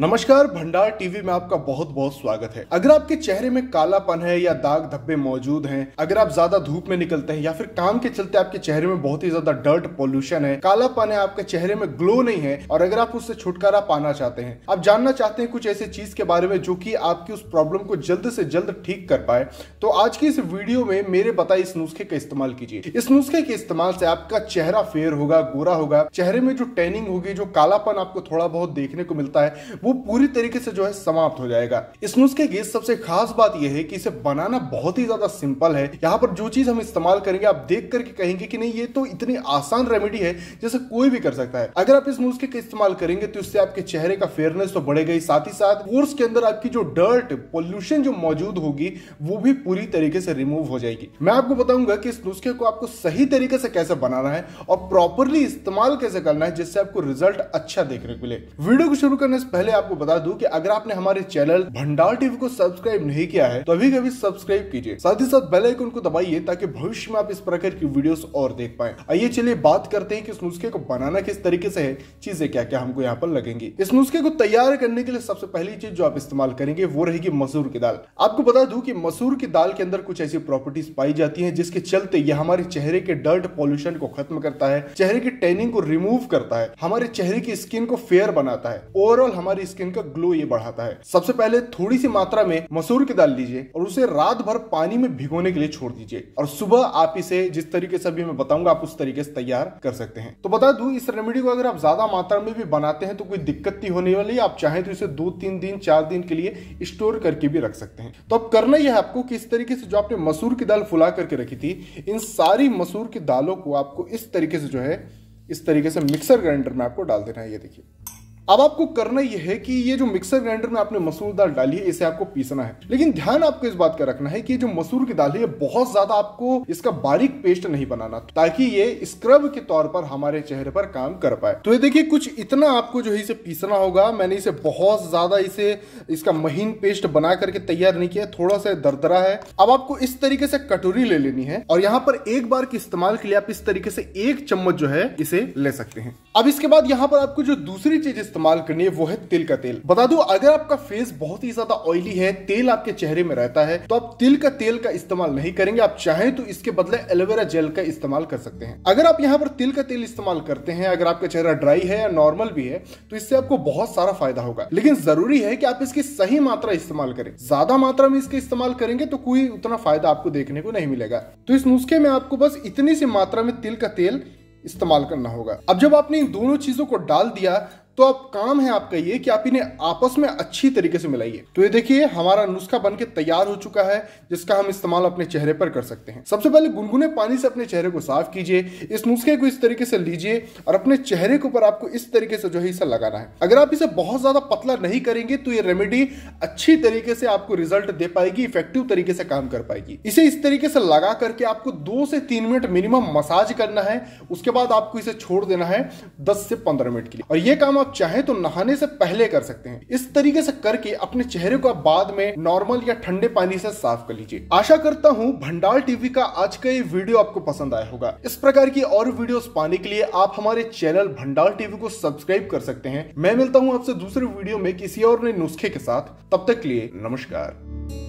नमस्कार भंडार टीवी में आपका बहुत बहुत स्वागत है अगर आपके चेहरे में कालापन है या दाग धब्बे मौजूद हैं, अगर आप ज्यादा धूप में निकलते हैं या फिर काम के चलते आपके चेहरे में बहुत ही ज्यादा डर्ट पोल्यूशन है कालापन है आपके चेहरे में ग्लो नहीं है और अगर आप उससे छुटकारा पाना चाहते हैं आप जानना चाहते हैं कुछ ऐसे चीज के बारे में जो की आपकी उस प्रॉब्लम को जल्द से जल्द ठीक कर पाए तो आज की इस वीडियो में मेरे बताए इस नुस्खे का इस्तेमाल कीजिए इस नुस्खे के इस्तेमाल से आपका चेहरा फेयर होगा गोरा होगा चेहरे में जो टेनिंग होगी जो कालापन आपको थोड़ा बहुत देखने को मिलता है वो पूरी तरीके से जो है समाप्त हो जाएगा इस नुस्खे की सबसे खास बात यह है कि इसे बनाना बहुत ही ज्यादा सिंपल है यहाँ पर जो चीज हम इस्तेमाल करेंगे आप देख करके कहेंगे कि नहीं ये तो इतनी आसान रेमेडी है जैसे कोई भी कर सकता है अगर आप इस नुस्खे का इस्तेमाल करेंगे तो इससे आपके चेहरे का फेयरनेस तो बढ़ेगा ही साथ ही साथ कोर्स के अंदर आपकी जो डर्ट पॉल्यूशन जो मौजूद होगी वो भी पूरी तरीके से रिमूव हो जाएगी मैं आपको बताऊंगा कि इस नुस्खे को आपको सही तरीके से कैसे बनाना है और प्रॉपरली इस्तेमाल कैसे करना है जिससे आपको रिजल्ट अच्छा देखने को मिले वीडियो को शुरू करने से पहले आपको बता दूं कि अगर आपने हमारे चैनल भंडार टीवी को सब्सक्राइब नहीं किया है तो अभी कभी सब्सक्राइब कीजिए साथ ही साथ बेल आइकन को दबाइए ताकि भविष्य में आप इस प्रकार की वीडियोस और देख पाए आइए चलिए बात करते हैं कि इस नुस्खे को बनाना किस तरीके से है चीजें क्या क्या हमको यहाँ पर लगेंगी इस नुस्खे को तैयार करने के लिए सबसे पहली चीज जो आप इस्तेमाल करेंगे वो रहेगी मसूर की दाल आपको बता दू की मसूर की दाल के अंदर कुछ ऐसी प्रॉपर्टीज पाई जाती है जिसके चलते यह हमारे चेहरे के डर्ट पॉल्यूशन को खत्म करता है चेहरे की टेनिंग को रिमूव करता है हमारे चेहरे की स्किन को फेयर बनाता है ओवरऑल हमारी स्किन का ग्लो ये बढ़ाता है सबसे पहले थोड़ी सी मात्रा में मसूर की दाल लीजिए और उसे रात भर पानी में भिगोने के लिए छोड़ दीजिए और सुबह आप इसे जिस तरीके से भी मैं बताऊंगा आप उस तरीके से तैयार कर सकते हैं तो बता दू इस रेमेडी को अगर आप ज्यादा मात्रा में भी बनाते हैं तो कोई दिक्कत नहीं होने वाली आप चाहें तो इसे दो तीन दिन चार दिन के लिए स्टोर करके भी रख सकते हैं तो अब करना यह आपको किस तरीके से जो आपने मसूर की दाल फुला करके रखी थी इन सारी मसूर की दालों को आपको इस तरीके से जो है इस तरीके से मिक्सर ग्राइंडर में आपको डाल देना है ये देखिए अब आपको करना यह है कि ये जो मिक्सर ग्राइंडर में आपने मसूर दाल डाली है इसे आपको पीसना है लेकिन ध्यान आपको इस बात का रखना है कि जो मसूर की दाल है बहुत ज्यादा आपको इसका बारीक पेस्ट नहीं बनाना ताकि ये स्क्रब के तौर पर हमारे चेहरे पर काम कर पाए तो ये देखिए कुछ इतना आपको जो है इसे पीसना होगा मैंने इसे बहुत ज्यादा इसे इसका महीन पेस्ट बना करके तैयार नहीं किया थोड़ा सा दरदरा है अब आपको इस तरीके से कटोरी ले लेनी है और यहाँ पर एक बार के इस्तेमाल के लिए आप इस तरीके से एक चम्मच जो है इसे ले सकते हैं अब इसके बाद यहाँ पर आपको जो दूसरी चीज इस्तेमाल करनी है वो है तिल का तेल बता दो अगर आपका फेस बहुत ही ज्यादा ऑयली है तेल आपके चेहरे में रहता है तो आप तिल का तेल का इस्तेमाल नहीं करेंगे आप चाहें तो इसके बदले एलोवेरा जेल का इस्तेमाल कर सकते हैं अगर आप यहाँ पर तिल का तेल इस्तेमाल करते हैं अगर आपका चेहरा ड्राई है या नॉर्मल भी है तो इससे आपको बहुत सारा फायदा होगा लेकिन जरूरी है कि आप इसकी सही मात्रा इस्तेमाल करें ज्यादा मात्रा में इसका इस्तेमाल करेंगे तो कोई उतना फायदा आपको देखने को नहीं मिलेगा तो इस नुस्खे में आपको बस इतनी सी मात्रा में तिल का तेल इस्तेमाल करना होगा अब जब आपने इन दोनों चीजों को डाल दिया तो अब काम है आपका ये कि आप इन्हें आपस में अच्छी तरीके से मिलाइए तो ये देखिए हमारा नुस्खा बनके तैयार हो चुका है जिसका हम इस्तेमाल अपने चेहरे पर कर सकते हैं सबसे पहले गुनगुने पानी से अपने चेहरे को साफ कीजिए इस नुस्खे को इस तरीके से लीजिए और अपने चेहरे के ऊपर आपको इस तरीके से जो है इसे लगाना है अगर आप इसे बहुत ज्यादा पतला नहीं करेंगे तो ये रेमेडी अच्छी तरीके से आपको रिजल्ट दे पाएगी इफेक्टिव तरीके से काम कर पाएगी इसे इस तरीके से लगा करके आपको दो से तीन मिनट मिनिमम मसाज करना है उसके बाद आपको इसे छोड़ देना है दस से पंद्रह मिनट के लिए और ये काम आप आप चाहें तो नहाने से पहले कर सकते हैं इस तरीके से करके अपने चेहरे को आप बाद में नॉर्मल या ठंडे पानी से साफ कर लीजिए आशा करता हूँ भंडार टीवी का आज का ये वीडियो आपको पसंद आया होगा इस प्रकार की और वीडियो पाने के लिए आप हमारे चैनल भंडार टीवी को सब्सक्राइब कर सकते हैं मैं मिलता हूँ आपसे दूसरे वीडियो में किसी और नए नुस्खे के साथ तब तक लिए नमस्कार